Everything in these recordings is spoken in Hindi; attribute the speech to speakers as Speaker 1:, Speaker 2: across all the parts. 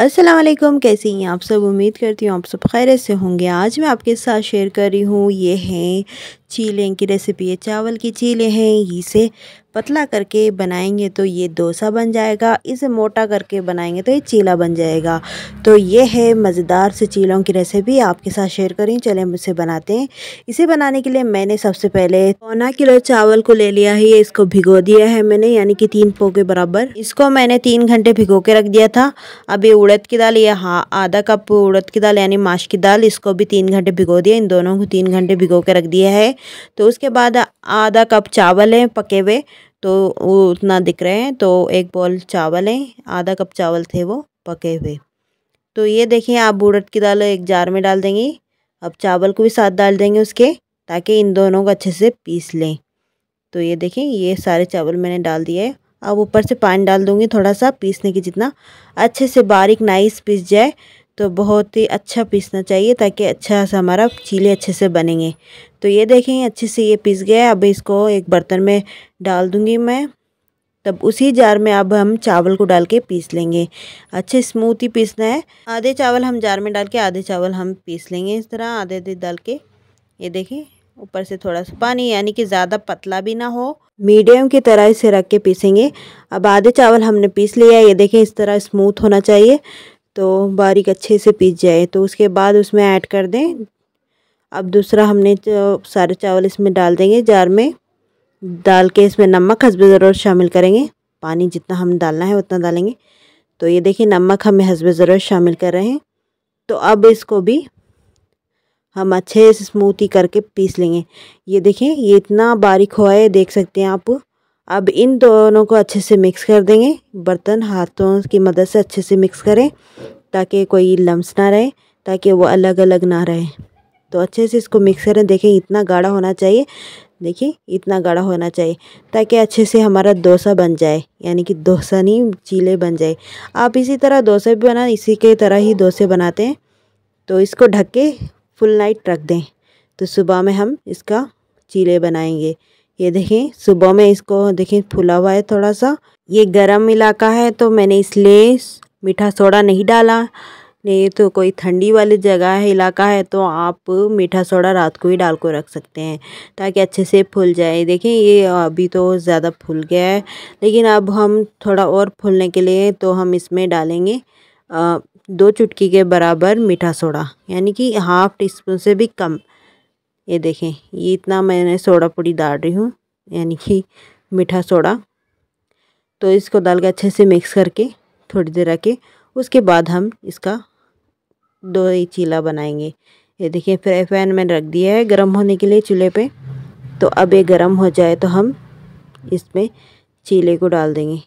Speaker 1: असलम कैसे हैं आप सब उम्मीद करती हूँ आप सब खैर से होंगे आज मैं आपके साथ शेयर कर रही हूँ ये हैं चीलें की रेसिपी है चावल की चीलें हैं इसे पतला करके बनाएंगे तो ये डोसा बन जाएगा इसे मोटा करके बनाएंगे तो ये चीला बन जाएगा तो ये है मज़ेदार से चीलों की रेसिपी आपके साथ शेयर करें चलें इसे बनाते हैं इसे बनाने के लिए मैंने सबसे पहले पौना किलो चावल को ले लिया है इसको भिगो दिया है मैंने यानी कि तीन पो के बराबर इसको मैंने तीन घंटे भिगो के रख दिया था अब उड़द की दाल या हाँ आधा कप उड़द की दाल यानी माश की दाल इसको भी तीन घंटे भिगो दिया इन दोनों को तीन घंटे भिगो के रख दिया है तो उसके बाद आधा कप चावल है पके हुए तो वो उतना दिख रहे हैं तो एक बॉल चावल है आधा कप चावल थे वो पके हुए तो ये देखिए आप बूढ़ की दाल एक जार में डाल देंगे अब चावल को भी साथ डाल देंगे उसके ताकि इन दोनों को अच्छे से पीस लें तो ये देखें ये सारे चावल मैंने डाल दिए है अब ऊपर से पानी डाल दूँगी थोड़ा सा पीसने की जितना अच्छे से बारीक नाइस पीस जाए तो बहुत ही अच्छा पीसना चाहिए ताकि अच्छा सा हमारा चीले अच्छे से बनेंगे तो ये देखें अच्छे से ये पिस गया अब इसको एक बर्तन में डाल दूँगी मैं तब उसी जार में अब हम चावल को डाल के पीस लेंगे अच्छे स्मूथ ही पीसना है आधे चावल हम जार में डाल के आधे चावल हम पीस लेंगे इस तरह आधे आधे डाल के ये देखें ऊपर से थोड़ा सा पानी यानी कि ज़्यादा पतला भी ना हो मीडियम की तरह इसे रख के पीसेंगे अब आधे चावल हमने पीस लिया ये देखें इस तरह स्मूथ होना चाहिए तो बारीक अच्छे से पीस जाए तो उसके बाद उसमें ऐड कर दें अब दूसरा हमने सारे चावल इसमें डाल देंगे जार में डाल के इसमें नमक हसबे ज़रूरत शामिल करेंगे पानी जितना हम डालना है उतना डालेंगे तो ये देखिए नमक हमें हसबे ज़रूरत शामिल कर रहे हैं तो अब इसको भी हम अच्छे से स्मूथी करके पीस लेंगे ये देखें ये इतना बारीक हुआ है देख सकते हैं आप अब इन दोनों को अच्छे से मिक्स कर देंगे बर्तन हाथों की मदद से अच्छे से मिक्स करें ताकि कोई लम्स ना रहे ताकि वो अलग अलग ना रहे तो अच्छे से इसको मिक्सर में देखें इतना गाढ़ा होना चाहिए देखिए इतना गाढ़ा होना चाहिए ताकि अच्छे से हमारा डोसा बन जाए यानी कि डोसा नहीं चीले बन जाए आप इसी तरह डोसे भी बना इसी के तरह ही डोसे बनाते हैं तो इसको ढक के फुल नाइट रख दें तो सुबह में हम इसका चीले बनाएंगे ये देखें सुबह में इसको देखें फुला हुआ है थोड़ा सा ये गर्म इलाका है तो मैंने इसलिए मीठा सोडा नहीं डाला नहीं तो कोई ठंडी वाली जगह है इलाका है तो आप मीठा सोडा रात को ही डाल को रख सकते हैं ताकि अच्छे से फूल जाए देखें ये अभी तो ज़्यादा फूल गया है लेकिन अब हम थोड़ा और फूलने के लिए तो हम इसमें डालेंगे आ, दो चुटकी के बराबर मीठा सोडा यानी कि हाफ़ टी स्पून से भी कम ये देखें ये इतना मैंने सोडा पूड़ी डाल रही हूँ यानी कि मीठा सोडा तो इसको डाल के अच्छे से मिक्स करके थोड़ी देर रखें उसके बाद हम इसका दो ही चीला बनाएंगे ये देखिए फ्राई पैन में रख दिया है गर्म होने के लिए चूल्हे पे तो अब ये गर्म हो जाए तो हम इसमें चीले को डाल देंगे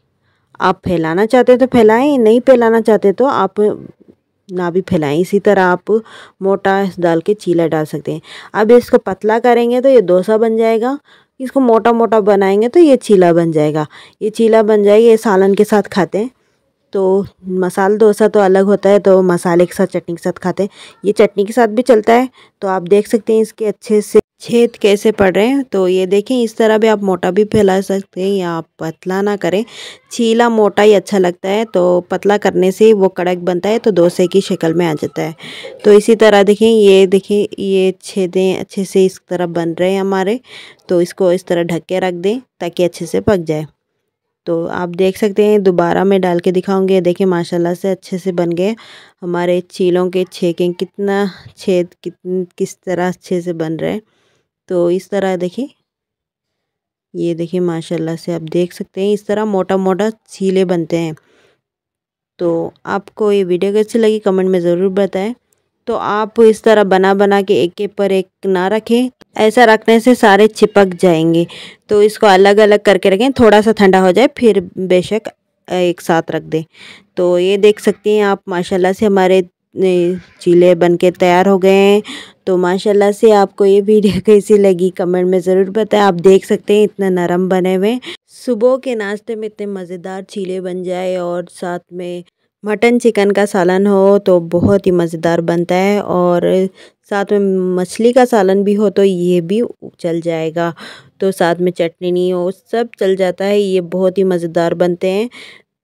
Speaker 1: आप फैलाना चाहते तो फैलाएं नहीं फैलाना चाहते तो आप ना भी फैलाएं इसी तरह आप मोटा डाल के चीला डाल सकते हैं अब इसको पतला करेंगे तो ये डोसा बन जाएगा इसको मोटा मोटा बनाएंगे तो ये चीला बन जाएगा ये चीला बन जाएगा ये सालन के साथ खाते हैं तो मसाल डोसा तो अलग होता है तो मसाले के साथ चटनी के साथ खाते हैं ये चटनी के साथ भी चलता है तो आप देख सकते हैं इसके अच्छे से छेद कैसे पड़ रहे हैं तो ये देखें इस तरह भी आप मोटा भी फैला सकते हैं या आप पतला ना करें छीला मोटा ही अच्छा लगता है तो पतला करने से वो कड़क बनता है तो डोसे की शक्ल में आ जाता है तो इसी तरह देखें ये देखें ये छेदें अच्छे से इस तरह बन रहे हैं हमारे तो इसको इस तरह ढक के रख दें ताकि अच्छे से पक जाए तो आप देख सकते हैं दोबारा मैं डाल के दिखाऊंगी देखिए माशाल्लाह से अच्छे से बन गए हमारे चीलों के छेकें कितना छेद कितन किस तरह अच्छे से बन रहे तो इस तरह देखिए ये देखिए माशाल्लाह से आप देख सकते हैं इस तरह मोटा मोटा छीले बनते हैं तो आपको ये वीडियो कैसी लगी कमेंट में ज़रूर बताएं तो आप इस तरह बना बना के एक के पर एक ना रखें ऐसा रखने से सारे चिपक जाएंगे तो इसको अलग अलग करके रखें थोड़ा सा ठंडा हो जाए फिर बेशक एक साथ रख दें तो ये देख सकती हैं आप माशाल्लाह से हमारे चीले बनके तैयार हो गए हैं तो माशाल्लाह से आपको ये वीडियो कैसी लगी कमेंट में ज़रूर बताएं आप देख सकते हैं इतना नरम बने हुए सुबह के नाश्ते में इतने मज़ेदार चीले बन जाए और साथ में मटन चिकन का सालन हो तो बहुत ही मज़ेदार बनता है और साथ में मछली का सालन भी हो तो ये भी चल जाएगा तो साथ में चटनी नहीं हो सब चल जाता है ये बहुत ही मज़ेदार बनते हैं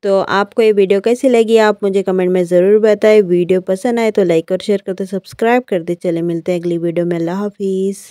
Speaker 1: तो आपको ये वीडियो कैसी लगी आप मुझे कमेंट में ज़रूर बताएं वीडियो पसंद आए तो लाइक और शेयर करते सब्सक्राइब करते चले मिलते हैं अगली वीडियो में अल्लाह हाफिज़